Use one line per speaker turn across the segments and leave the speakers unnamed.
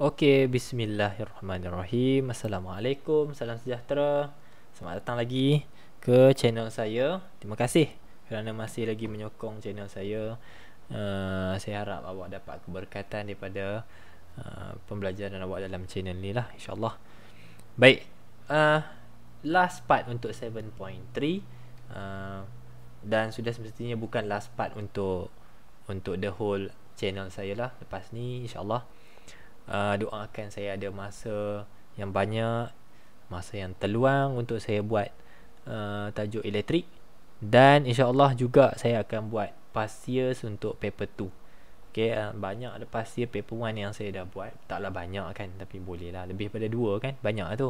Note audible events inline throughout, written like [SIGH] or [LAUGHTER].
Okey, bismillahirrahmanirrahim. Assalamualaikum, salam sejahtera. Selamat datang lagi ke channel saya. Terima kasih kerana masih lagi menyokong channel saya. Uh, saya harap awak dapat keberkatan daripada uh, pembelajaran awak dalam channel ni lah, insyaAllah. Baik, uh, last part untuk 7.3 uh, dan sudah semestinya bukan last part untuk untuk the whole channel saya lah. Lepas ni, insyaAllah. Allah uh, doakan saya ada masa yang banyak masa yang terluang untuk saya buat uh, tajuk elektrik dan insyaallah juga saya akan buat past years untuk paper 2 Okay, ah, banyak ada past year paper 1 yang saya dah buat Taklah banyak kan Tapi boleh lah Lebih pada 2 kan Banyak lah tu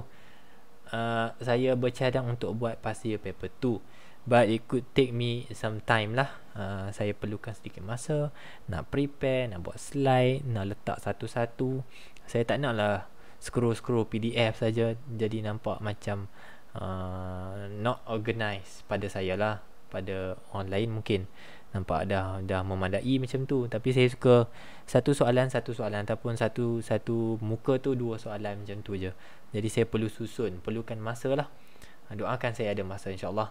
uh, Saya bercadang untuk buat past year paper 2 but it could take me some time lah uh, saya perlukan sedikit masa nak prepare nak buat slide nak letak satu-satu saya tak nak lah scroll-scroll PDF saja jadi nampak macam uh, not organized pada saya lah pada orang lain mungkin nampak dah dah memadai macam tu tapi saya suka satu soalan satu soalan ataupun satu satu muka tu dua soalan macam tu je jadi saya perlu susun perlukan masa lah ah, doakan saya ada masa insyaAllah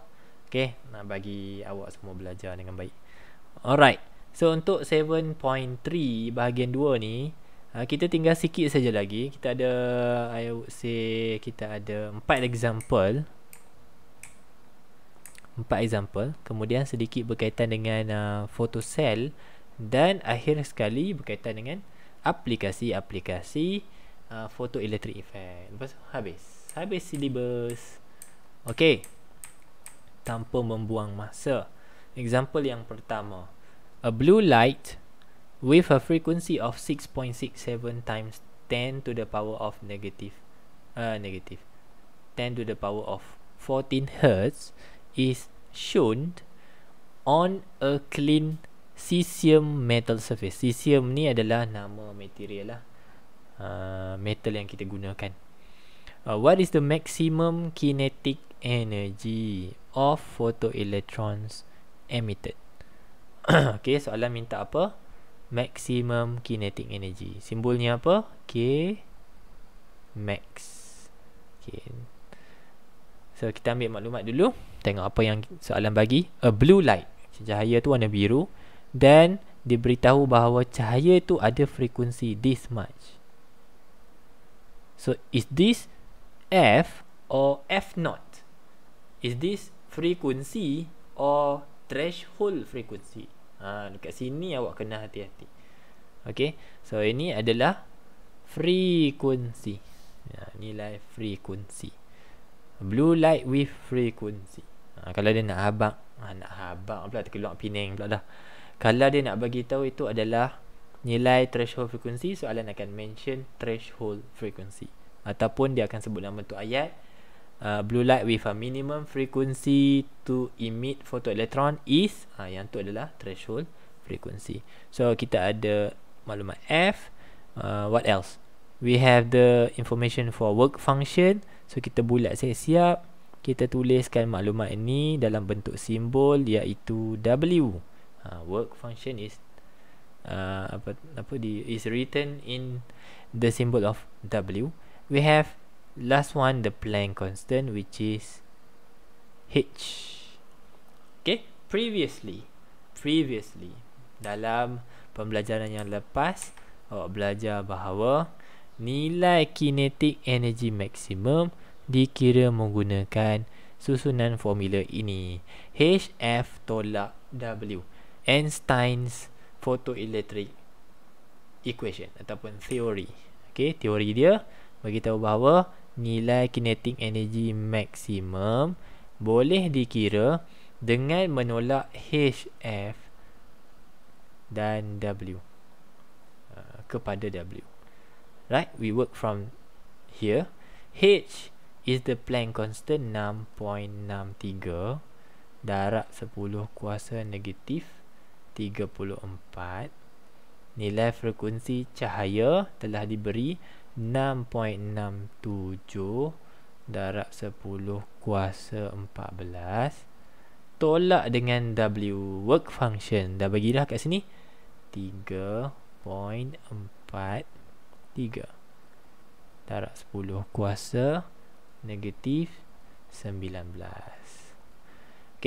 Okay Nak bagi awak semua belajar dengan baik Alright So untuk 7.3 bahagian 2 ni ah, Kita tinggal sikit saja lagi Kita ada I would say Kita ada 4 example 4 example Kemudian sedikit berkaitan dengan uh, Photocell Dan akhir sekali berkaitan dengan Aplikasi-aplikasi uh, Photoelectric effect Lepas habis Habis syllabus Okay tanpa membuang masa. Example yang pertama, a blue light with a frequency of 6.67 times 10 to the power of negative uh, negative 10 to the power of 14 hertz is shown on a clean cesium metal surface. Cesium ni adalah nama material lah. Uh, metal yang kita gunakan. Uh, what is the maximum kinetic energy? of photoelectrons emitted. [CLEARS THROAT] okay, soalan minta apa? Maximum kinetic energy. Simbolnya apa? K max. Okay. So, kita ambil maklumat dulu. Tengok apa yang soalan bagi. A blue light. Cahaya tu warna biru. Dan diberitahu bahawa cahaya tu ada frekuensi this much. So, is this F or F not? Is this frequency or threshold frequency. Ha, dekat sini awak kena hati-hati. Okay. So, ini adalah frequency. Ya, ni live frequency. Blue light with frequency. Ha, kalau dia nak habang. Ha, nak habang pula. Terkeluar pening pula dah. Kalau dia nak bagi tahu itu adalah nilai threshold frequency soalan akan mention threshold frequency ataupun dia akan sebut nama tu ayat Uh, blue light with a minimum frequency to emit photoelectron is uh, yang tu adalah threshold frequency. So kita ada maklumat F. Uh, what else? We have the information for work function. So kita bulat saya siap. Kita tuliskan maklumat ini dalam bentuk simbol iaitu W. Uh, work function is uh, apa apa di is written in the symbol of W. We have last one the Planck constant which is h okay previously previously dalam pembelajaran yang lepas awak belajar bahawa nilai kinetik energy maksimum dikira menggunakan susunan formula ini hf tolak w Einstein's photoelectric equation ataupun theory okey teori dia bagi tahu bahawa nilai kinetik energi maksimum boleh dikira dengan menolak HF dan W uh, kepada W. Right? We work from here. H is the Planck constant 6.63 darab 10 kuasa negatif 34 Nilai frekuensi cahaya telah diberi 6.67 darab 10 kuasa 14 tolak dengan W work function dah bagilah kat sini 3.43 darab 10 kuasa negatif 19 ok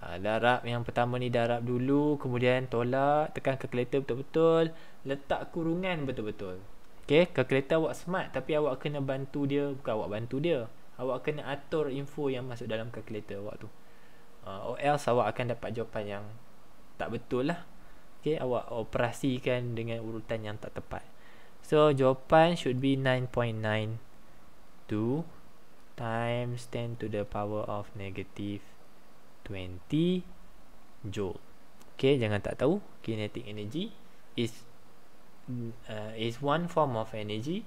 ha, darab yang pertama ni darab dulu kemudian tolak tekan calculator betul-betul letak kurungan betul-betul 3.43 Okay, ke kereta awak smart tapi awak kena bantu dia, bukan awak bantu dia. Awak kena atur info yang masuk dalam kalkulator awak tu. Uh, or else awak akan dapat jawapan yang tak betul lah. Okay, awak operasikan dengan urutan yang tak tepat. So, jawapan should be 9.92 times 10 to the power of negative 20 joule. Okay, jangan tak tahu. Kinetic energy is uh, is one form of energy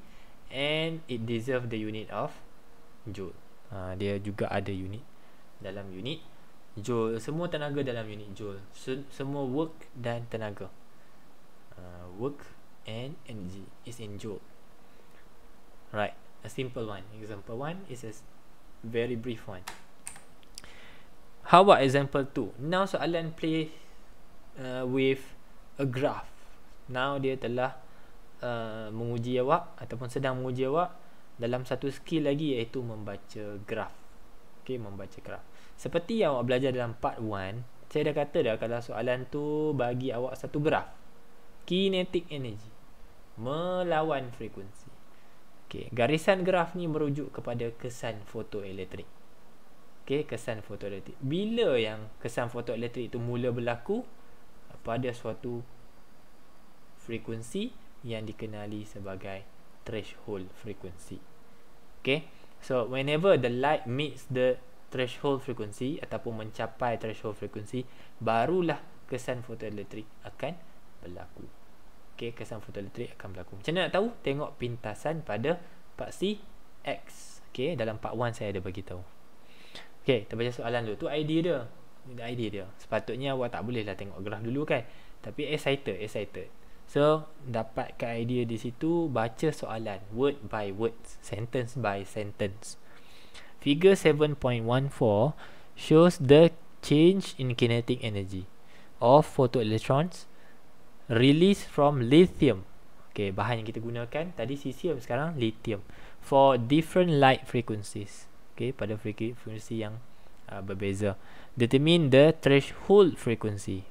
and it deserve the unit of joule. Uh, dia juga ada unit dalam unit joule. Semua tenaga dalam unit joule. semua work dan tenaga. Uh, work and energy is in joule. Right. A simple one. Example one is a very brief one. How about example two? Now soalan play uh, with a graph now dia telah uh, menguji awak ataupun sedang menguji awak dalam satu skill lagi iaitu membaca graf okey membaca graf seperti yang awak belajar dalam part 1 saya dah kata dah kalau soalan tu bagi awak satu graf kinetic energy melawan frekuensi okey garisan graf ni merujuk kepada kesan fotoelektrik okey kesan fotoelektrik bila yang kesan fotoelektrik itu mula berlaku pada suatu frekuensi yang dikenali sebagai threshold frequency. Okay, so whenever the light meets the threshold frequency ataupun mencapai threshold frequency, barulah kesan fotoelektrik akan berlaku. Okay, kesan fotoelektrik akan berlaku. Macam mana nak tahu? Tengok pintasan pada paksi X. Okay, dalam part 1 saya ada bagi tahu. Okay, kita baca soalan dulu. Tu idea dia. Ini idea dia. Sepatutnya awak tak bolehlah tengok graf dulu kan. Tapi excited, excited. So, dapatkan idea di situ, baca soalan word by word, sentence by sentence. Figure 7.14 shows the change in kinetic energy of photoelectrons released from lithium. Okay, bahan yang kita gunakan tadi cesium sekarang lithium for different light frequencies. Okay, pada frekuensi yang uh, berbeza. Determine the threshold frequency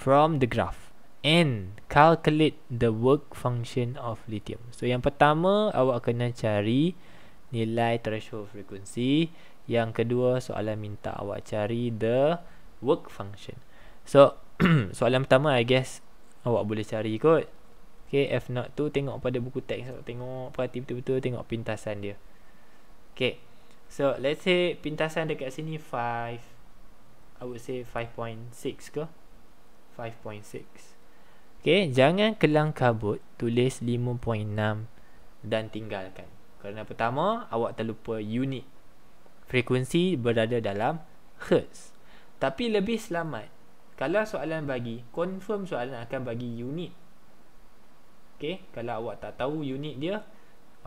from the graph and calculate the work function of lithium. So yang pertama awak kena cari nilai threshold frequency. Yang kedua soalan minta awak cari the work function. So [CLEARS THROAT] soalan pertama I guess awak boleh cari kot. Okay f not tu tengok pada buku teks. atau Tengok perhati betul-betul tengok pintasan dia. Okay. So let's say pintasan dekat sini 5. I would say 5.6 ke? 5.6. Okay, jangan kelang kabut, tulis 5.6 dan tinggalkan. Kerana pertama, awak terlupa unit. Frekuensi berada dalam hertz. Tapi lebih selamat kalau soalan bagi, confirm soalan akan bagi unit. Okay, kalau awak tak tahu unit dia,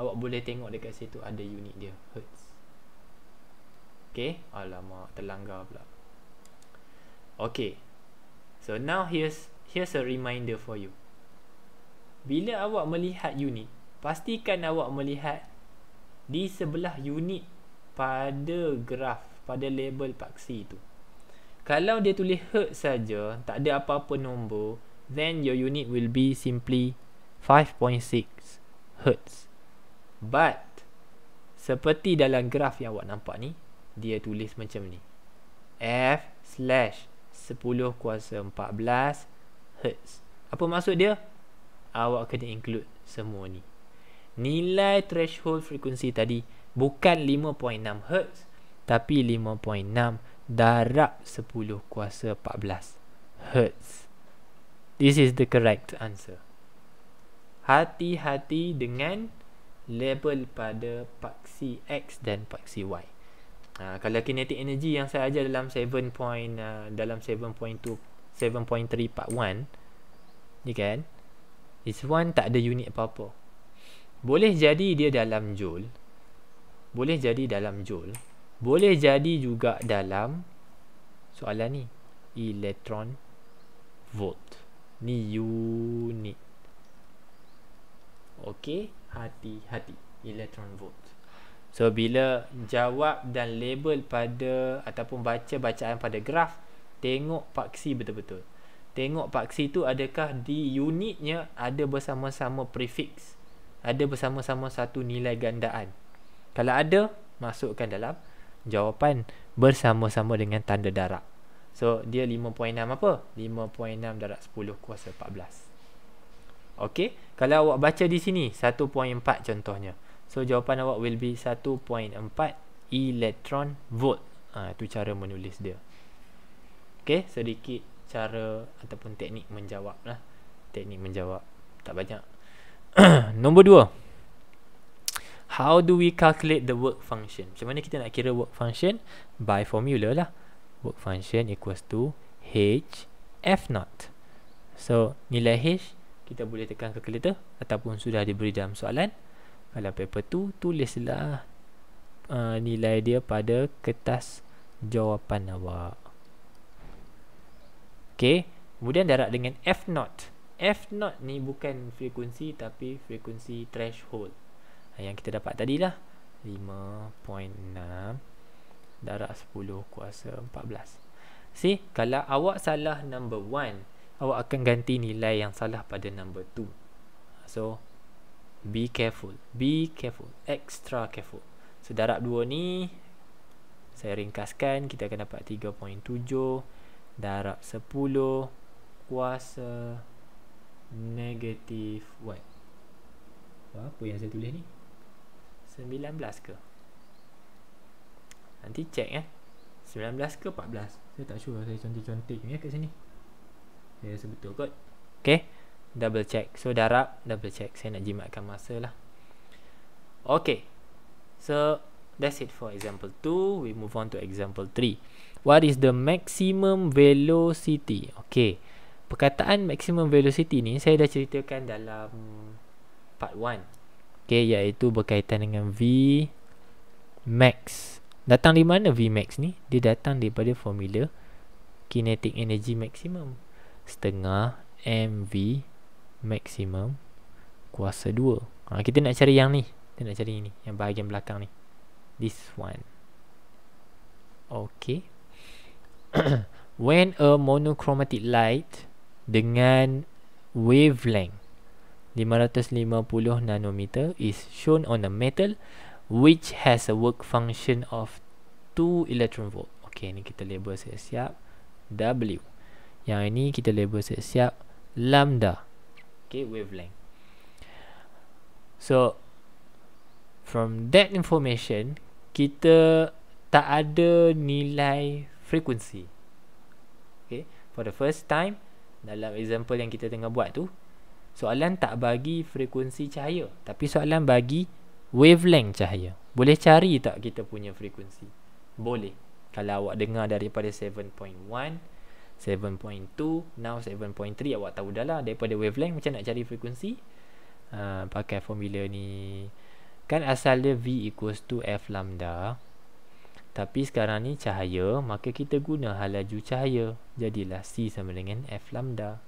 awak boleh tengok dekat situ ada unit dia, hertz. Okay, alamak terlanggar pula. Okay, So now here's here's a reminder for you. Bila awak melihat unit, pastikan awak melihat di sebelah unit pada graf, pada label paksi itu. Kalau dia tulis hertz saja, tak ada apa-apa nombor, then your unit will be simply 5.6 hertz. But, seperti dalam graf yang awak nampak ni, dia tulis macam ni. F slash 10 kuasa 14 hertz. Apa maksud dia? Awak kena include semua ni. Nilai threshold frekuensi tadi bukan 5.6 hertz tapi 5.6 darab 10 kuasa 14 hertz. This is the correct answer. Hati-hati dengan label pada paksi X dan paksi Y. Uh, kalau kinetik energi yang saya ajar dalam 7 uh, dalam 7.2 7.3 part 1 ni kan is 1 tak ada unit apa-apa boleh jadi dia dalam joule boleh jadi dalam joule boleh jadi juga dalam soalan ni electron volt ni unit ok hati-hati electron volt so bila jawab dan label pada ataupun baca bacaan pada graf Tengok paksi betul-betul Tengok paksi tu adakah di unitnya ada bersama-sama prefix Ada bersama-sama satu nilai gandaan Kalau ada, masukkan dalam jawapan bersama-sama dengan tanda darab So, dia 5.6 apa? 5.6 darab 10 kuasa 14 Okay, kalau awak baca di sini 1.4 contohnya So, jawapan awak will be 1.4 electron volt ha, Itu ha, cara menulis dia Okey, sedikit cara ataupun teknik menjawab lah. Teknik menjawab. Tak banyak. [CLEARS THROAT] Nombor dua. How do we calculate the work function? Macam mana kita nak kira work function? By formula lah. Work function equals to H F naught. So, nilai H kita boleh tekan calculator ataupun sudah diberi dalam soalan. Kalau paper tu, tulislah uh, nilai dia pada kertas jawapan awak. Okay. Kemudian darab dengan F not. F not ni bukan frekuensi tapi frekuensi threshold. Ha, yang kita dapat tadilah. 5.6 darab 10 kuasa 14. Si? Kalau awak salah number 1, awak akan ganti nilai yang salah pada number 2. So, be careful. Be careful. Extra careful. So, dua ni saya ringkaskan kita akan dapat 3.7 darab 10 kuasa negatif what? Apa yang saya tulis ni? 19 ke? Nanti check eh. 19 ke 14? Saya tak sure saya contoh-contoh ni eh, kat sini. Saya rasa betul kot. Okay. Double check. So darab, double check. Saya nak jimatkan masa lah. Okay. So that's it for example 2. We move on to example 3 what is the maximum velocity okey perkataan maximum velocity ni saya dah ceritakan dalam part 1 okey iaitu berkaitan dengan v max datang di mana v max ni dia datang daripada formula kinetic energy maximum setengah mv maximum kuasa 2 ha, kita nak cari yang ni kita nak cari ini yang bahagian belakang ni this one Okay, [COUGHS] when a monochromatic light dengan wavelength 550 nanometer is shown on a metal which has a work function of 2 electron volt. Okey, ni kita label siap-siap W. Yang ini kita label siap-siap lambda. Okey, wavelength. So from that information, kita tak ada nilai frequency okay for the first time dalam example yang kita tengah buat tu soalan tak bagi frekuensi cahaya tapi soalan bagi wavelength cahaya boleh cari tak kita punya frekuensi boleh kalau awak dengar daripada 7.1 7.2 now 7.3 awak tahu dah lah daripada wavelength macam nak cari frekuensi uh, ah, pakai formula ni kan asal dia v equals to f lambda tapi sekarang ni cahaya, maka kita guna halaju cahaya. Jadilah C sama dengan F lambda.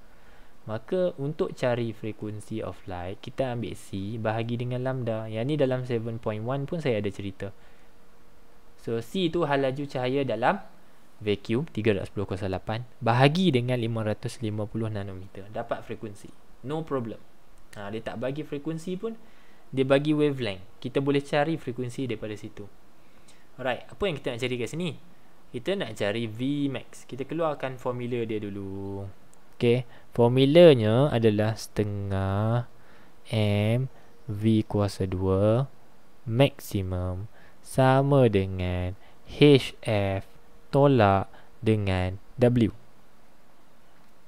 Maka untuk cari frekuensi of light, kita ambil C bahagi dengan lambda. Yang ni dalam 7.1 pun saya ada cerita. So C tu halaju cahaya dalam vacuum 310.08 bahagi dengan 550 nanometer. Dapat frekuensi. No problem. Ha, dia tak bagi frekuensi pun, dia bagi wavelength. Kita boleh cari frekuensi daripada situ. Alright, apa yang kita nak cari kat sini? Kita nak cari V max. Kita keluarkan formula dia dulu. Okay, formulanya adalah setengah M V kuasa 2 maksimum sama dengan HF tolak dengan W.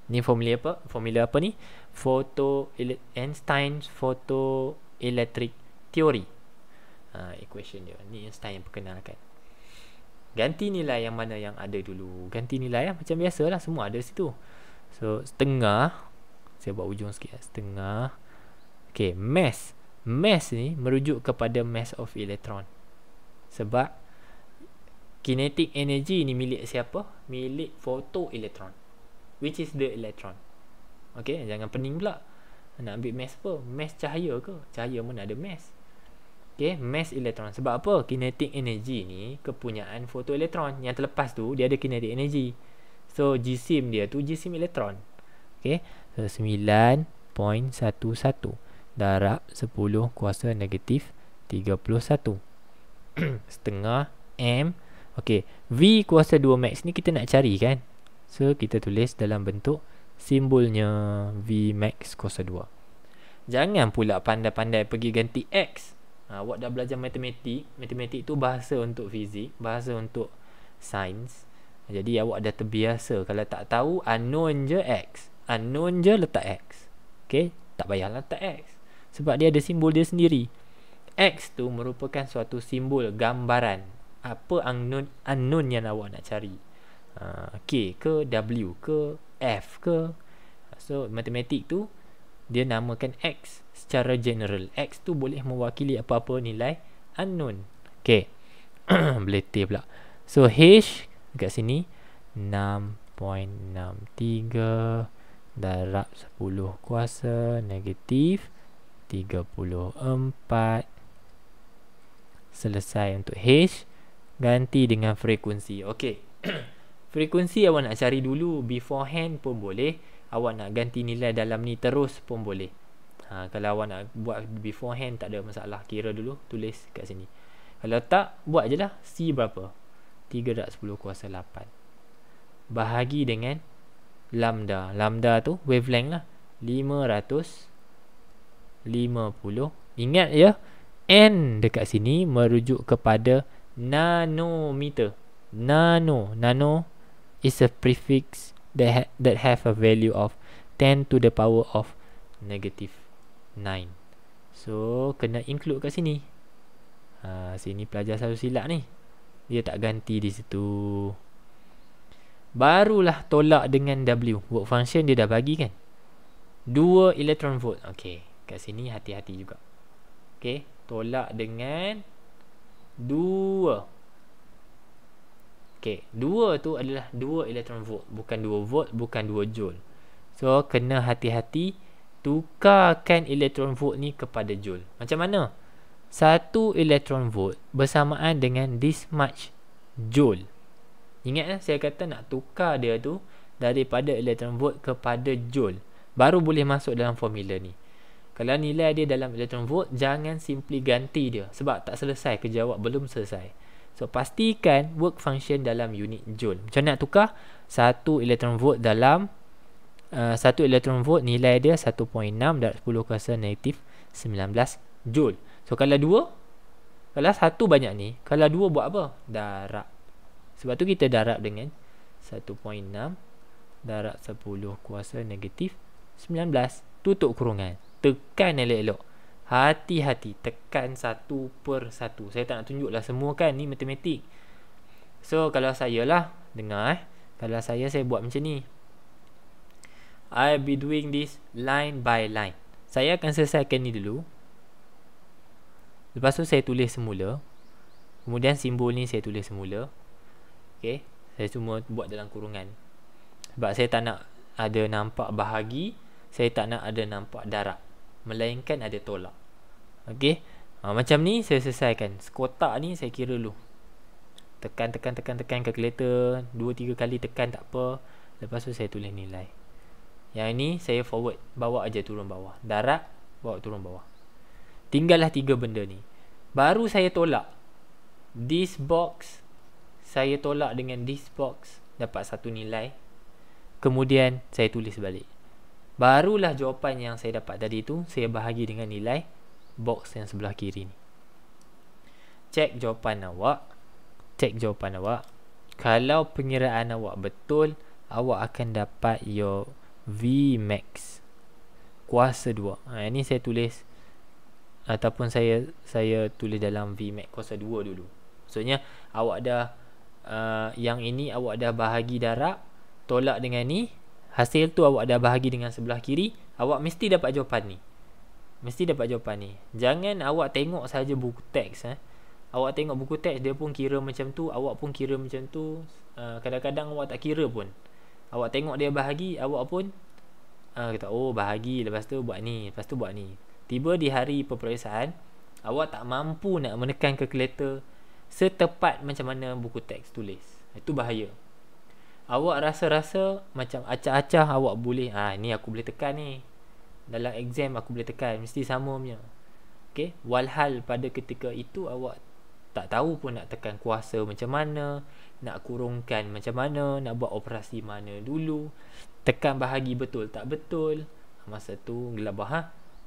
Ni formula apa? Formula apa ni? Foto Einstein's photoelectric theory uh, equation dia. Ni Einstein yang perkenalkan. Ganti nilai yang mana yang ada dulu. Ganti nilai ya. Macam biasa lah. semua ada situ. So setengah. Saya buat ujung sikit. Lah. Setengah. Okay. Mass. Mass ni merujuk kepada mass of electron. Sebab kinetic energy ni milik siapa? Milik electron. Which is the electron. Okay. Jangan pening pula. Nak ambil mass apa? Mass cahaya ke? Cahaya mana ada mass? Okay, mass elektron. Sebab apa? Kinetic energy ni kepunyaan fotoelektron. Yang terlepas tu, dia ada kinetic energy. So, jisim dia tu jisim elektron. Okay, so 9.11 darab 10 kuasa negatif 31. [CLEARS THROAT] Setengah M. Okay, V kuasa 2 max ni kita nak cari kan? So, kita tulis dalam bentuk simbolnya V max kuasa 2. Jangan pula pandai-pandai pergi ganti X. Ha, awak dah belajar matematik matematik tu bahasa untuk fizik bahasa untuk sains jadi awak dah terbiasa kalau tak tahu unknown je x unknown je letak x okay? tak payah letak x sebab dia ada simbol dia sendiri x tu merupakan suatu simbol gambaran apa unknown unknown yang awak nak cari uh, k ke w ke f ke so matematik tu dia namakan x secara general x tu boleh mewakili apa-apa nilai unknown okey beletih [CLEARS THROAT] pula so h dekat sini 6.63 darab 10 kuasa negatif 34 selesai untuk h ganti dengan frekuensi okey [CLEARS THROAT] frekuensi awak nak cari dulu beforehand pun boleh awak nak ganti nilai dalam ni terus pun boleh ha, kalau awak nak buat beforehand tak ada masalah kira dulu tulis kat sini kalau tak buat je lah C berapa 310 kuasa 8 bahagi dengan lambda lambda tu wavelength lah 550 ingat ya N dekat sini merujuk kepada nanometer nano nano is a prefix that ha- that have a value of 10 to the power of negative 9 So kena include kat sini ha, Sini pelajar selalu silap ni Dia tak ganti di situ Barulah tolak dengan W Work function dia dah bagi kan 2 electron volt Okay Kat sini hati-hati juga Okay Tolak dengan 2 Okay 2 tu adalah 2 electron volt Bukan 2 volt Bukan 2 joule So kena hati-hati tukarkan elektron volt ni kepada joule. Macam mana? Satu elektron volt bersamaan dengan this much joule. Ingat Ingatlah eh? saya kata nak tukar dia tu daripada elektron volt kepada joule. Baru boleh masuk dalam formula ni. Kalau nilai dia dalam elektron volt, jangan simply ganti dia. Sebab tak selesai, kejawab belum selesai. So, pastikan work function dalam unit joule. Macam nak tukar? Satu elektron volt dalam Eh, satu elektron volt nilai dia 1.6 darab 10 kuasa negatif 19 joule. So kalau dua, kalau satu banyak ni, kalau dua buat apa? Darab. Sebab tu kita darab dengan 1.6 darab 10 kuasa negatif 19. Tutup kurungan. Tekan elok-elok. Hati-hati. Tekan satu per satu. Saya tak nak tunjuklah semua kan. Ni matematik. So kalau saya lah, dengar eh. Kalau saya, saya buat macam ni. I'll be doing this line by line. Saya akan selesaikan ni dulu. Lepas tu saya tulis semula. Kemudian simbol ni saya tulis semula. Okay. Saya cuma buat dalam kurungan. Sebab saya tak nak ada nampak bahagi. Saya tak nak ada nampak darab. Melainkan ada tolak. Okay. Ha, macam ni saya selesaikan. Sekotak ni saya kira dulu. Tekan, tekan, tekan, tekan kalkulator. Dua, tiga kali tekan tak apa. Lepas tu saya tulis nilai. Yang ini saya forward Bawa aja turun bawah Darat Bawa turun bawah Tinggallah tiga benda ni Baru saya tolak This box Saya tolak dengan this box Dapat satu nilai Kemudian saya tulis balik Barulah jawapan yang saya dapat tadi tu Saya bahagi dengan nilai Box yang sebelah kiri ni Check jawapan awak Check jawapan awak Kalau pengiraan awak betul Awak akan dapat your V max kuasa 2. Ha, ini saya tulis ataupun saya saya tulis dalam V max kuasa 2 dulu. Maksudnya awak dah uh, yang ini awak dah bahagi darab tolak dengan ni hasil tu awak dah bahagi dengan sebelah kiri awak mesti dapat jawapan ni. Mesti dapat jawapan ni. Jangan awak tengok saja buku teks eh. Awak tengok buku teks dia pun kira macam tu, awak pun kira macam tu. Uh, kadang-kadang awak tak kira pun. Awak tengok dia bahagi Awak pun uh, Kata oh bahagi Lepas tu buat ni Lepas tu buat ni Tiba di hari peperiksaan Awak tak mampu nak menekan kalkulator Setepat macam mana buku teks tulis Itu bahaya Awak rasa-rasa Macam acah-acah awak boleh ah ha, Ni aku boleh tekan ni Dalam exam aku boleh tekan Mesti sama punya Okay Walhal pada ketika itu awak Tak tahu pun nak tekan kuasa macam mana nak kurungkan macam mana nak buat operasi mana dulu tekan bahagi betul tak betul masa tu gelabah ha?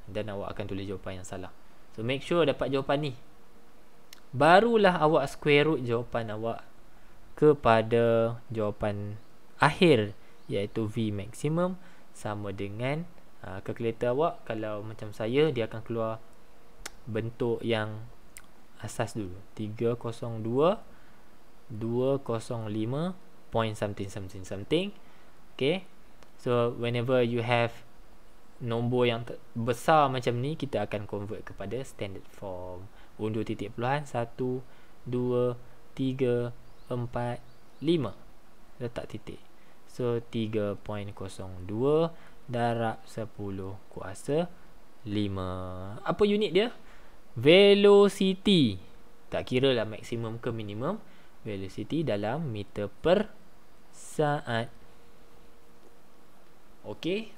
dan awak akan tulis jawapan yang salah so make sure dapat jawapan ni barulah awak square root jawapan awak kepada jawapan akhir iaitu V maximum sama dengan uh, calculator awak kalau macam saya dia akan keluar bentuk yang asas dulu 302 205 point something something something okay so whenever you have nombor yang besar macam ni kita akan convert kepada standard form undur titik puluhan 1 2 3 4 5 letak titik so 3.02 darab 10 kuasa 5 apa unit dia velocity tak kira lah maksimum ke minimum velocity dalam meter per saat. Okey.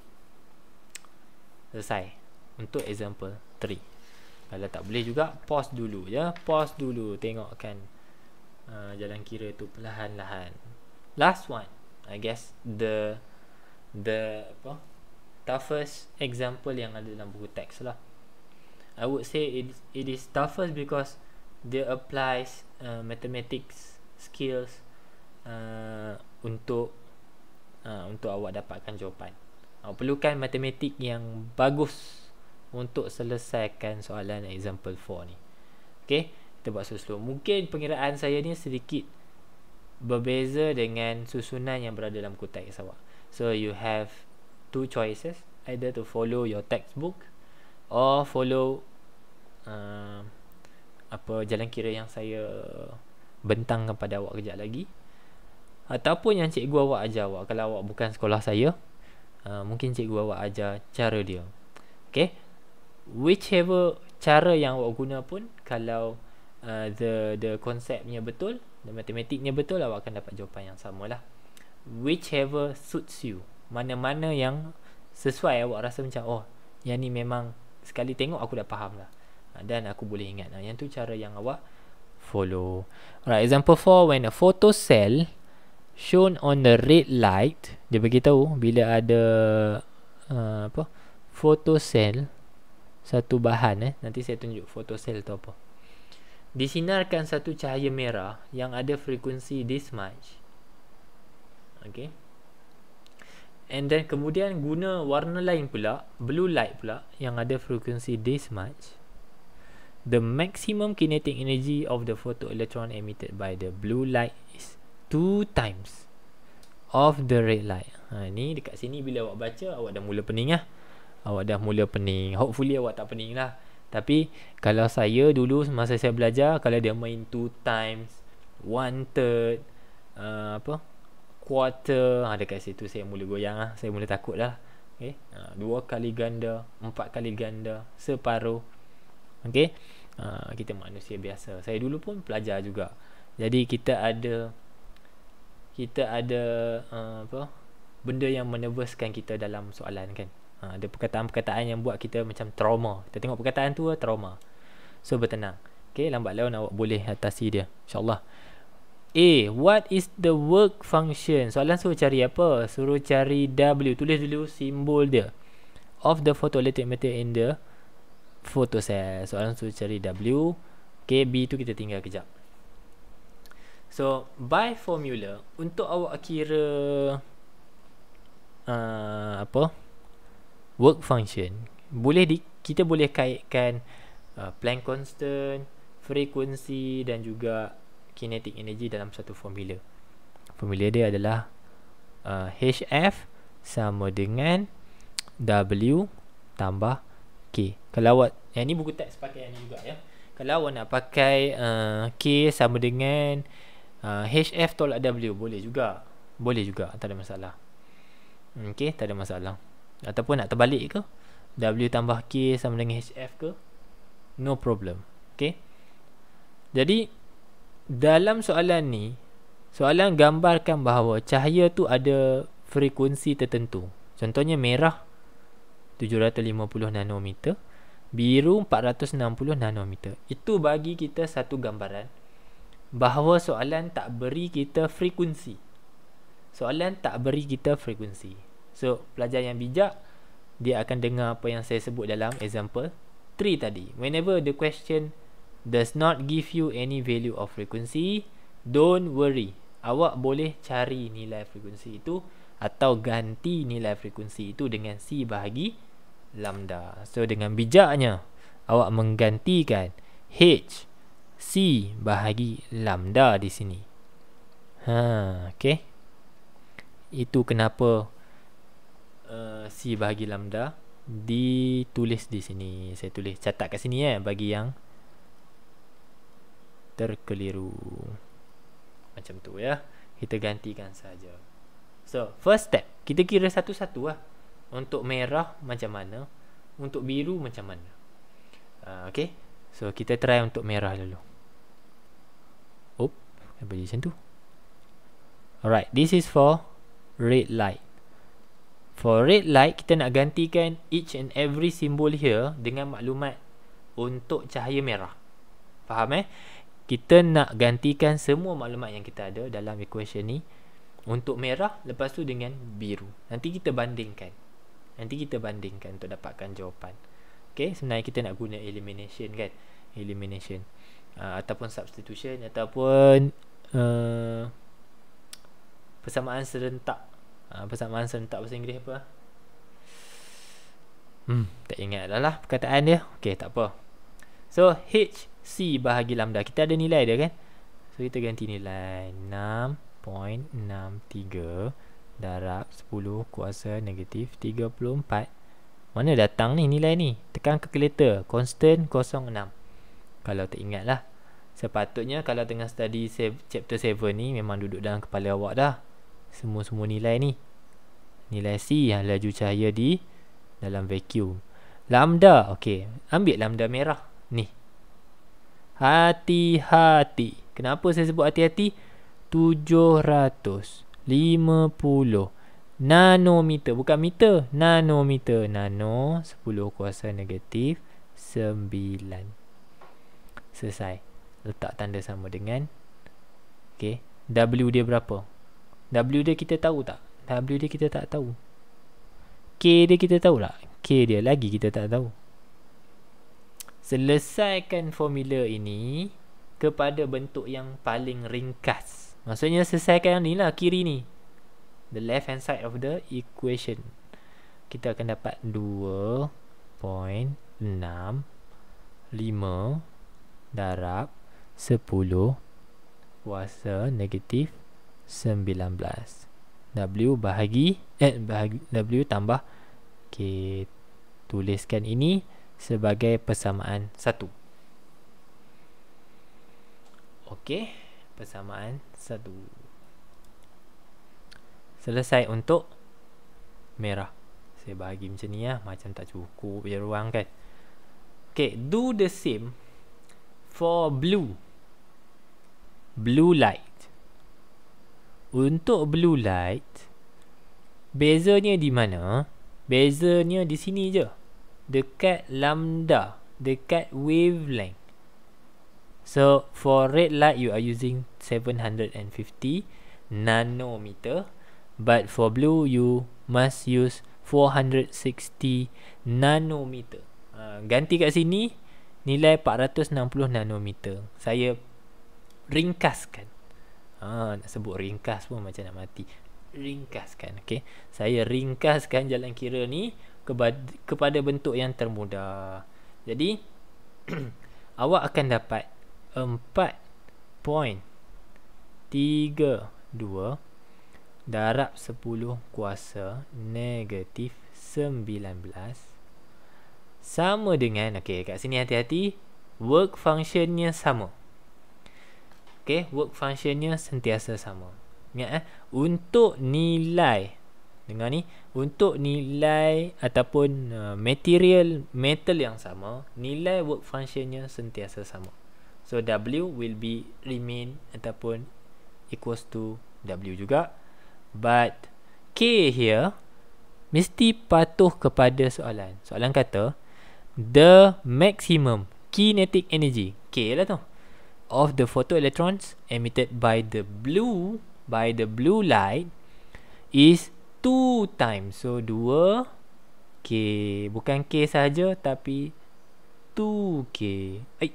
Selesai. Untuk example 3. Kalau tak boleh juga pause dulu ya. Pause dulu tengokkan uh, jalan kira tu perlahan-lahan. Last one. I guess the the apa? toughest example yang ada dalam buku teks lah. I would say it it is toughest because they applies uh, mathematics skills uh, untuk uh, untuk awak dapatkan jawapan. Awak perlukan matematik yang bagus untuk selesaikan soalan example 4 ni. Okey, kita buat slow-slow. Mungkin pengiraan saya ni sedikit berbeza dengan susunan yang berada dalam kutai awak. So you have two choices, either to follow your textbook or follow uh, apa jalan kira yang saya bentangkan pada awak kejap lagi ataupun yang cikgu awak ajar awak kalau awak bukan sekolah saya uh, mungkin cikgu awak ajar cara dia Okay, whichever cara yang awak guna pun kalau uh, the the konsepnya betul the matematiknya betul awak akan dapat jawapan yang sama lah. whichever suits you mana-mana yang sesuai awak rasa macam oh yang ni memang sekali tengok aku dah faham lah dan aku boleh ingat yang tu cara yang awak follow. Alright, example 4 when a photocell shown on the red light, dia bagi tahu bila ada uh, apa? Photocell satu bahan eh. Nanti saya tunjuk photocell tu apa. Disinarkan satu cahaya merah yang ada frekuensi this much. Okay. And then kemudian guna warna lain pula, blue light pula yang ada frekuensi this much the maximum kinetic energy of the photoelectron emitted by the blue light is two times of the red light. Ha ni dekat sini bila awak baca awak dah mula pening lah. Awak dah mula pening. Hopefully awak tak pening lah. Tapi kalau saya dulu masa saya belajar kalau dia main two times, one third, uh, apa? quarter, ha, dekat situ saya mula goyang lah. Saya mula takut lah. Okay. Ha, dua kali ganda, empat kali ganda, separuh okey uh, kita manusia biasa saya dulu pun pelajar juga jadi kita ada kita ada uh, apa benda yang menervuskan kita dalam soalan kan uh, ada perkataan-perkataan yang buat kita macam trauma kita tengok perkataan tu trauma so bertenang okey lambat laun awak boleh atasi dia insyaallah A. What is the work function? Soalan suruh cari apa? Suruh cari W. Tulis dulu simbol dia. Of the photoelectric material in the photocell soalan suruh cari W okay, B tu kita tinggal kejap so by formula untuk awak kira uh, apa work function boleh di kita boleh kaitkan uh, Planck constant frekuensi dan juga kinetic energy dalam satu formula formula dia adalah uh, HF sama dengan W tambah Okay Kalau awak Yang ni buku teks pakai yang ni juga ya Kalau awak nak pakai uh, K sama dengan uh, HF tolak W Boleh juga Boleh juga Tak ada masalah Okay hmm, Tak ada masalah Ataupun nak terbalik ke W tambah K sama dengan HF ke No problem Okay Jadi Dalam soalan ni Soalan gambarkan bahawa cahaya tu ada frekuensi tertentu. Contohnya merah 750 nanometer biru 460 nanometer itu bagi kita satu gambaran bahawa soalan tak beri kita frekuensi soalan tak beri kita frekuensi so pelajar yang bijak dia akan dengar apa yang saya sebut dalam example 3 tadi whenever the question does not give you any value of frequency don't worry awak boleh cari nilai frekuensi itu atau ganti nilai frekuensi itu dengan C bahagi lambda. So dengan bijaknya awak menggantikan h c bahagi lambda di sini. Ha, okey. Itu kenapa uh, c bahagi lambda ditulis di sini. Saya tulis catat kat sini eh bagi yang terkeliru. Macam tu ya. Kita gantikan saja. So, first step, kita kira satu-satulah untuk merah macam mana untuk biru macam mana uh, okey so kita try untuk merah dulu op apa jadi macam tu alright this is for red light for red light kita nak gantikan each and every symbol here dengan maklumat untuk cahaya merah faham eh kita nak gantikan semua maklumat yang kita ada dalam equation ni untuk merah lepas tu dengan biru nanti kita bandingkan Nanti kita bandingkan untuk dapatkan jawapan. Okay, sebenarnya kita nak guna elimination kan? Elimination. Uh, ataupun substitution ataupun uh, persamaan serentak. Uh, persamaan serentak bahasa Inggeris apa? Hmm, tak ingat dah lah perkataan dia. Okay, tak apa. So, H C bahagi lambda. Kita ada nilai dia kan? So, kita ganti nilai 6.63 darab 10 kuasa negatif 34 mana datang ni nilai ni tekan calculator constant 06 kalau tak ingat lah sepatutnya kalau tengah study chapter 7 ni memang duduk dalam kepala awak dah semua-semua nilai ni nilai C yang laju cahaya di dalam vacuum lambda ok ambil lambda merah ni hati-hati kenapa saya sebut hati-hati 700 -hati? 50 nanometer bukan meter nanometer nano 10 kuasa negatif 9 selesai letak tanda sama dengan okey w dia berapa w dia kita tahu tak w dia kita tak tahu k dia kita tahu tak k dia lagi kita tak tahu selesaikan formula ini kepada bentuk yang paling ringkas Maksudnya selesaikan yang ni lah kiri ni The left hand side of the equation Kita akan dapat 2.65 darab 10 kuasa negatif 19 W bahagi eh, bahagi, W tambah K tuliskan ini sebagai persamaan 1 Okey, persamaan 1 satu Selesai untuk Merah Saya bagi macam ni lah Macam tak cukup je ruang kan Okay Do the same For blue Blue light Untuk blue light Bezanya di mana Bezanya di sini je Dekat lambda Dekat wavelength So for red light you are using 750 nanometer but for blue you must use 460 nanometer. Uh, ganti kat sini nilai 460 nanometer. Saya ringkaskan. Ha nak sebut ringkas pun macam nak mati. Ringkaskan okay? Saya ringkaskan jalan kira ni kepada bentuk yang termudah. Jadi [CLEARS THROAT] awak akan dapat empat point tiga dua darab sepuluh kuasa negatif sembilan belas sama dengan okey kat sini hati-hati work functionnya sama okey work functionnya sentiasa sama ingat eh untuk nilai dengar ni untuk nilai ataupun uh, material metal yang sama nilai work functionnya sentiasa sama So W will be remain ataupun equals to W juga. But K here mesti patuh kepada soalan. Soalan kata the maximum kinetic energy K lah tu of the photoelectrons emitted by the blue by the blue light is 2 times so 2 K bukan K saja tapi 2K eh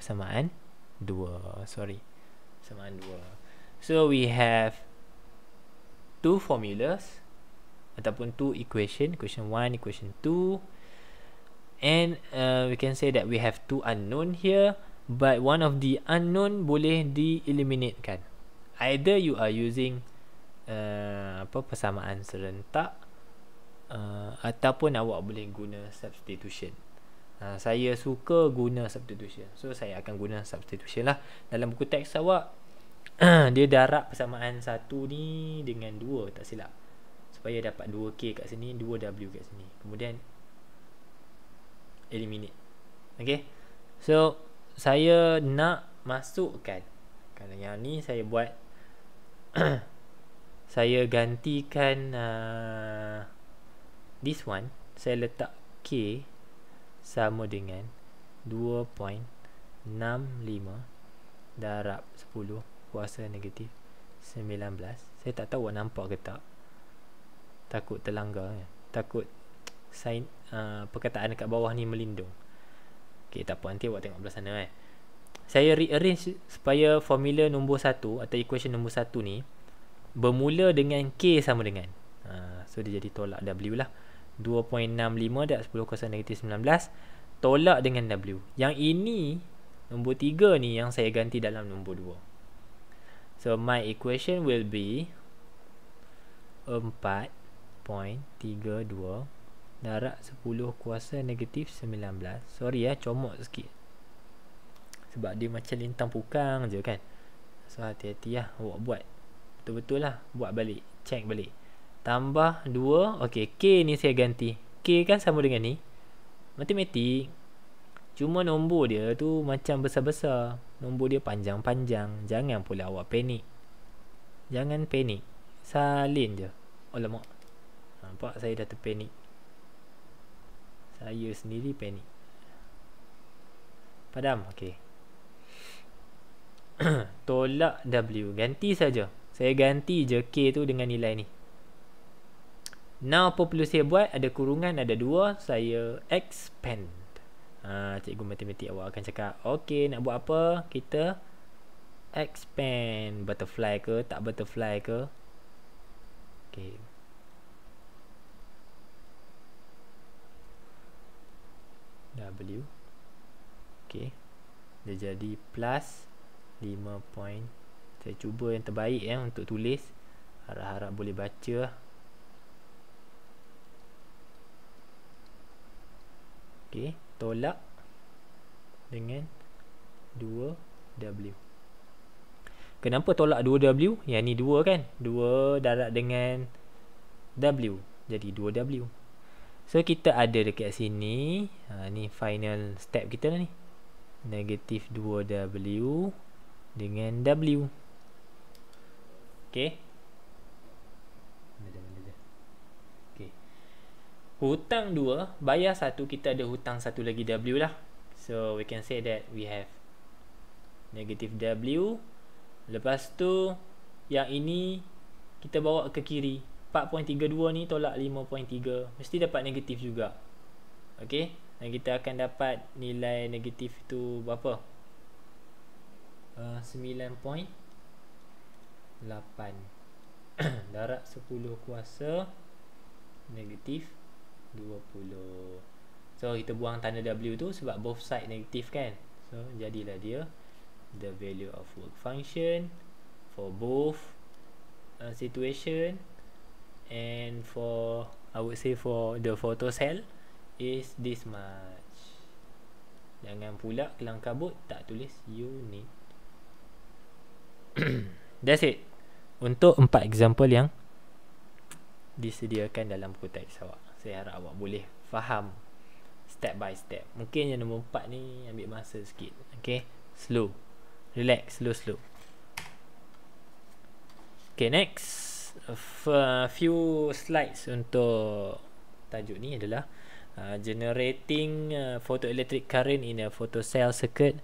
persamaan dua sorry persamaan dua so we have two formulas ataupun two equation equation 1 equation 2 and uh, we can say that we have two unknown here but one of the unknown boleh di eliminate kan either you are using uh, apa persamaan serentak uh, ataupun awak boleh guna substitution Ha, saya suka guna substitution. So saya akan guna substitution lah. Dalam buku teks awak [CLEARS THROAT] dia darab persamaan satu ni dengan dua tak silap. Supaya dapat 2k kat sini, 2w kat sini. Kemudian eliminate. Okey. So saya nak masukkan kalau yang ni saya buat [CLEARS THROAT] saya gantikan uh, this one saya letak k sama dengan 2.65 darab 10 kuasa negatif 19 saya tak tahu awak nampak ke tak takut terlanggar kan? takut sign, uh, perkataan dekat bawah ni melindung ok tak apa nanti awak tengok belah sana eh. saya rearrange supaya formula nombor 1 atau equation nombor 1 ni bermula dengan K sama dengan uh, so dia jadi tolak W lah 2.65 dat 10 kuasa negatif 19 tolak dengan W. Yang ini nombor 3 ni yang saya ganti dalam nombor 2. So my equation will be 4.32 darab 10 kuasa negatif 19 sorry ya, comot sikit sebab dia macam lintang pukang je kan so hati-hati lah buat betul-betul lah buat balik check balik Tambah 2 Okey K ni saya ganti K kan sama dengan ni Matematik Cuma nombor dia tu macam besar-besar Nombor dia panjang-panjang Jangan pula awak panik Jangan panik Salin je Alamak Nampak saya dah terpanik Saya sendiri panik Padam Okey [CLEARS THROAT] Tolak W Ganti saja Saya ganti je K tu dengan nilai ni Now apa saya buat Ada kurungan ada dua Saya expand ha, Cikgu matematik awak akan cakap Okay nak buat apa Kita expand Butterfly ke tak butterfly ke Okay W Okay Dia jadi plus 5 point Saya cuba yang terbaik ya eh, untuk tulis Harap-harap boleh baca okey tolak dengan 2w kenapa tolak 2w yang ni 2 kan 2 darat dengan w jadi 2w so kita ada dekat sini ha ni final step kita lah ni negatif 2w dengan w okey hutang 2 bayar 1 kita ada hutang 1 lagi W lah so we can say that we have negative W lepas tu yang ini kita bawa ke kiri 4.32 ni tolak 5.3 mesti dapat negatif juga ok dan kita akan dapat nilai negatif tu berapa uh, eh, 9.8 [COUGHS] darab 10 kuasa negatif 5.3 20 So kita buang tanda W tu sebab both side negatif kan So jadilah dia The value of work function For both uh, Situation And for I would say for the photocell Is this much Jangan pula kelang kabut Tak tulis unit [COUGHS] That's it Untuk empat example yang Disediakan dalam buku teks saya harap awak boleh faham step by step. Mungkin yang nombor empat ni ambil masa sikit. Okay. Slow. Relax. Slow, slow. Okay, next. A few slides untuk tajuk ni adalah uh, Generating uh, photoelectric current in a photocell circuit.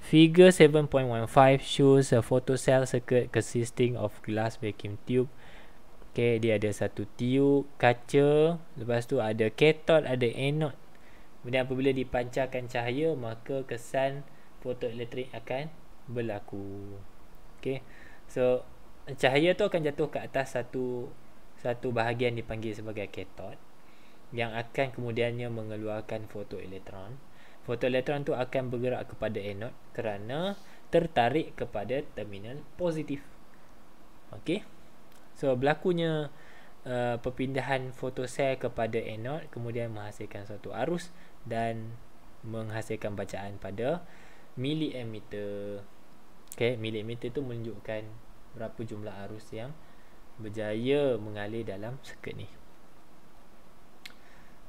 Figure 7.15 shows a photocell circuit consisting of glass vacuum tube Okey, dia ada satu tiub kaca, lepas tu ada katod, ada anod. Kemudian apabila dipancarkan cahaya, maka kesan fotoelektrik akan berlaku. Okey. So, cahaya tu akan jatuh ke atas satu satu bahagian dipanggil sebagai katod yang akan kemudiannya mengeluarkan fotoelektron. Fotoelektron tu akan bergerak kepada anod kerana tertarik kepada terminal positif. Okey. So berlakunya uh, perpindahan fotosel kepada anode kemudian menghasilkan suatu arus dan menghasilkan bacaan pada miliamiter. Okey, miliamiter tu menunjukkan berapa jumlah arus yang berjaya mengalir dalam circuit ni.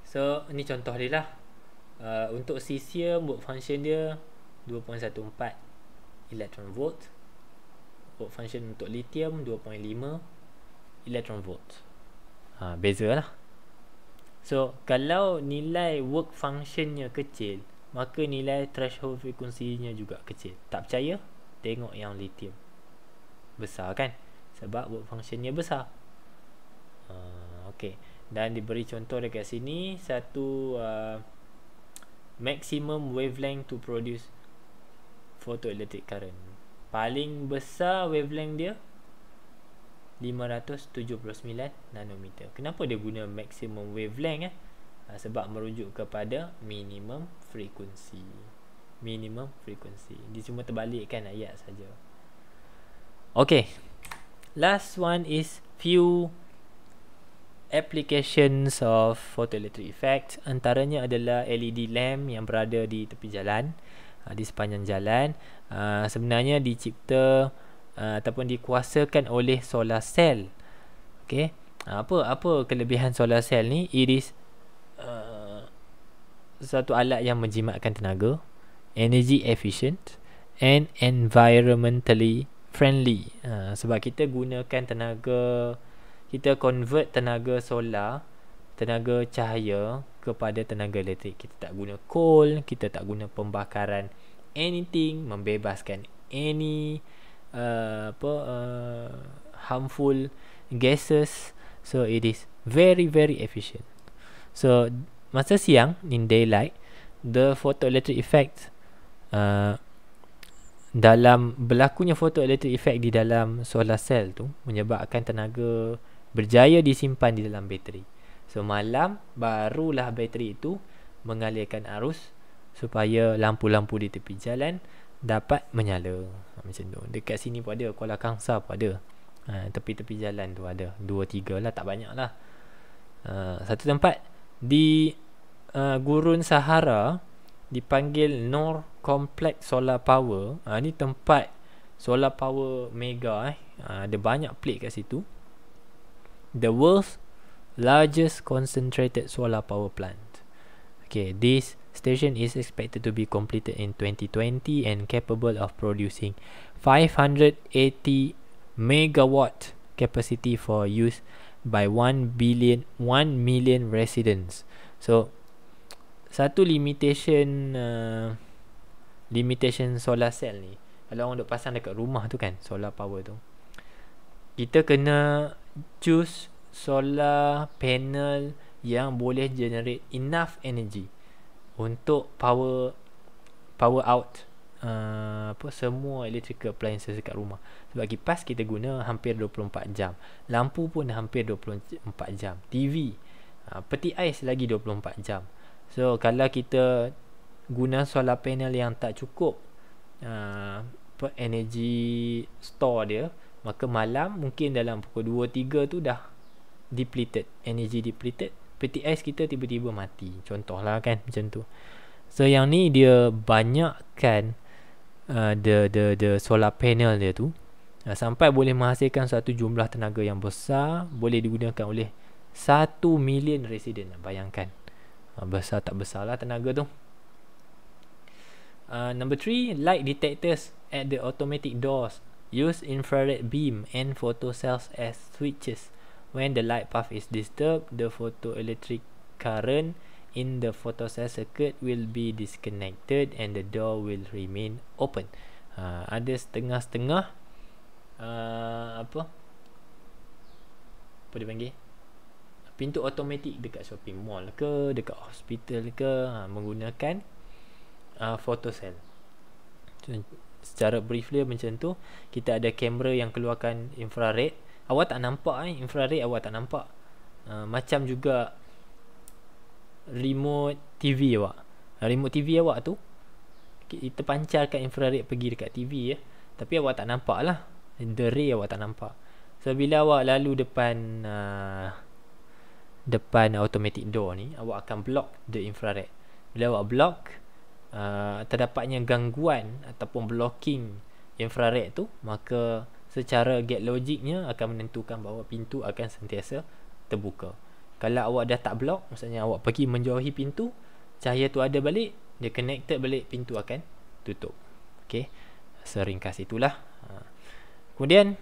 So, ni contoh dia lah. Uh, untuk cesium, work function dia 2.14 electron volt. Work function untuk lithium electron volt. Ha, bezalah. So, kalau nilai work functionnya kecil, maka nilai threshold frequency juga kecil. Tak percaya? Tengok yang lithium. Besar kan? Sebab work functionnya besar. Uh, ha, okay. Dan diberi contoh dekat sini, satu uh, maximum wavelength to produce photoelectric current. Paling besar wavelength dia 579 nanometer. Kenapa dia guna maximum wavelength eh? Ha, sebab merujuk kepada minimum frekuensi. Minimum frekuensi. Dia cuma terbalikkan ayat saja. Okay. Last one is few applications of photoelectric effect. Antaranya adalah LED lamp yang berada di tepi jalan. Ha, di sepanjang jalan. Ha, sebenarnya dicipta uh, ataupun dikuasakan oleh solar cell. Okey. Uh, apa apa kelebihan solar cell ni? It is uh, satu alat yang menjimatkan tenaga, energy efficient and environmentally friendly. Uh, sebab kita gunakan tenaga kita convert tenaga solar, tenaga cahaya kepada tenaga elektrik. Kita tak guna coal, kita tak guna pembakaran anything membebaskan any uh, apa uh, harmful gases so it is very very efficient so masa siang in daylight the photoelectric effect uh, dalam berlakunya photoelectric effect di dalam solar cell tu menyebabkan tenaga berjaya disimpan di dalam bateri so malam barulah bateri itu mengalirkan arus supaya lampu-lampu di tepi jalan dapat menyala ha, macam tu dekat sini pun ada Kuala Kangsar pun ada ha, tepi-tepi jalan tu ada dua tiga lah tak banyak lah uh, satu tempat di uh, Gurun Sahara dipanggil Nor Complex Solar Power ha, ni tempat solar power mega eh. ha, ada banyak plate kat situ the world's largest concentrated solar power plant okay this station is expected to be completed in 2020 and capable of producing 580 megawatt capacity for use by 1 billion 1 million residents. So satu limitation uh, limitation solar cell ni kalau orang duk pasang dekat rumah tu kan solar power tu kita kena choose solar panel yang boleh generate enough energy untuk power power out uh, apa semua electrical appliances dekat rumah sebab kipas kita guna hampir 24 jam lampu pun hampir 24 jam TV uh, peti ais lagi 24 jam so kalau kita guna solar panel yang tak cukup uh, energy store dia maka malam mungkin dalam pukul 2 3 tu dah depleted energy depleted peti ais kita tiba-tiba mati contohlah kan macam tu so yang ni dia banyakkan uh, the the the solar panel dia tu uh, sampai boleh menghasilkan satu jumlah tenaga yang besar boleh digunakan oleh satu million resident bayangkan uh, besar tak besarlah tenaga tu Uh, number three light detectors at the automatic doors use infrared beam and photo cells as switches. When the light path is disturbed, the photoelectric current in the photocell circuit will be disconnected and the door will remain open. Uh, ada setengah-setengah uh, apa? Apa dia panggil? Pintu automatik dekat shopping mall ke, dekat hospital ke uh, menggunakan uh, photocell. So, secara briefly dia macam tu, kita ada kamera yang keluarkan infrared awak tak nampak eh infrared awak tak nampak uh, macam juga remote TV awak ah, remote TV awak tu kita pancarkan infrared pergi dekat TV ya eh. tapi awak tak nampak lah the ray awak tak nampak so bila awak lalu depan uh, depan automatic door ni awak akan block the infrared bila awak block Uh, terdapatnya gangguan ataupun blocking infrared tu maka secara get logiknya akan menentukan bahawa pintu akan sentiasa terbuka. Kalau awak dah tak block, maksudnya awak pergi menjauhi pintu, cahaya tu ada balik, dia connected balik, pintu akan tutup. Okey. Seringkas itulah. Ha. Kemudian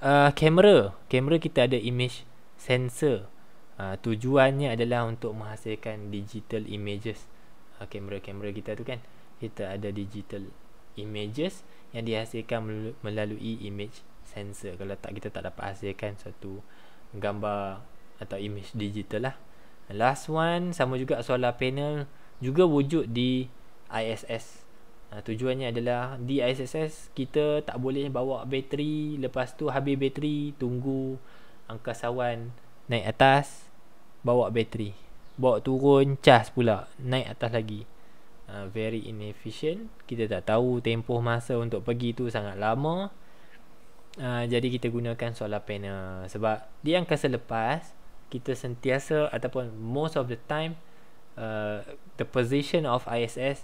uh, kamera, kamera kita ada image sensor. Uh, tujuannya adalah untuk menghasilkan digital images. Ha, kamera-kamera uh, kita tu kan, kita ada digital images yang dihasilkan melalui image sensor kalau tak kita tak dapat hasilkan satu gambar atau image digital lah last one sama juga solar panel juga wujud di ISS ah, tujuannya adalah di ISS kita tak boleh bawa bateri lepas tu habis bateri tunggu angkasawan naik atas bawa bateri bawa turun cas pula naik atas lagi uh, very inefficient kita tak tahu tempoh masa untuk pergi tu sangat lama uh, jadi kita gunakan solar panel sebab di angkasa lepas kita sentiasa ataupun most of the time uh, the position of ISS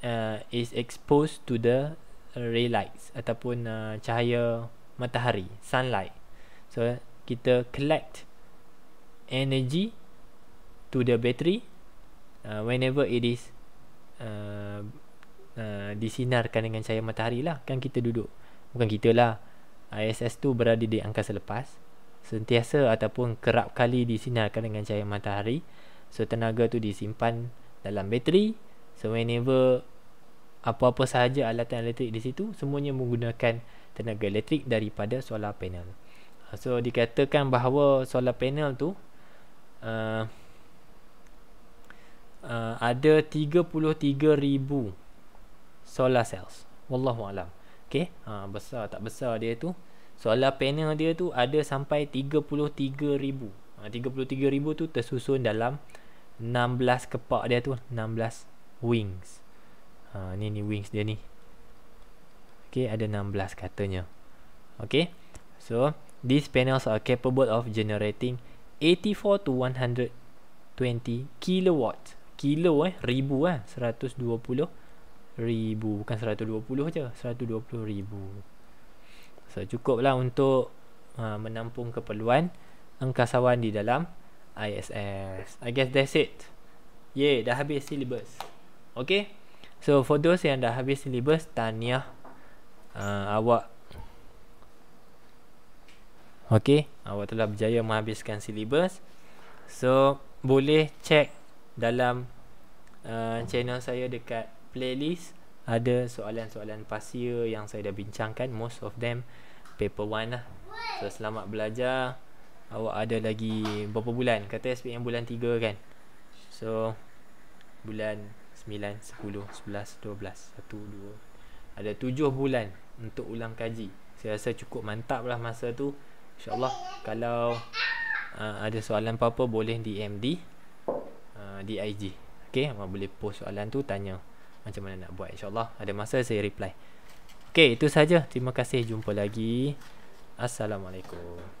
uh, is exposed to the ray lights ataupun uh, cahaya matahari sunlight so kita collect energy to the battery uh, whenever it is Uh, uh, disinarkan dengan cahaya matahari lah kan kita duduk bukan kita lah ISS tu berada di angkasa lepas sentiasa ataupun kerap kali disinarkan dengan cahaya matahari so tenaga tu disimpan dalam bateri so whenever apa-apa sahaja alatan elektrik di situ semuanya menggunakan tenaga elektrik daripada solar panel so dikatakan bahawa solar panel tu uh, uh, ada 33,000 solar cells. Wallahu alam. Okey, ha besar tak besar dia tu. Solar panel dia tu ada sampai 33,000. Uh, 33,000 tu tersusun dalam 16 kepak dia tu, 16 wings. Ha ni ni wings dia ni. Okey, ada 16 katanya. Okey. So, these panels are capable of generating 84 to 120 kilowatts kilo eh ribu eh 120 ribu bukan 120 je 120 ribu so cukuplah untuk uh, menampung keperluan angkasawan di dalam ISS I guess that's it yeah dah habis syllabus okay so for those yang dah habis syllabus tanya uh, awak okay awak telah berjaya menghabiskan syllabus so boleh check dalam uh, channel saya dekat playlist ada soalan-soalan pasia yang saya dah bincangkan most of them paper 1 lah so selamat belajar awak ada lagi berapa bulan kata SPM yang bulan 3 kan so bulan 9 10 11 12 1 2 ada 7 bulan untuk ulang kaji saya rasa cukup mantap lah masa tu InsyaAllah kalau uh, ada soalan apa-apa boleh DM di Uh, di IG. okay, Amar boleh post soalan tu tanya macam mana nak buat Insyaallah Ada masa saya reply. Okay, itu saja. Terima kasih jumpa lagi. Assalamualaikum.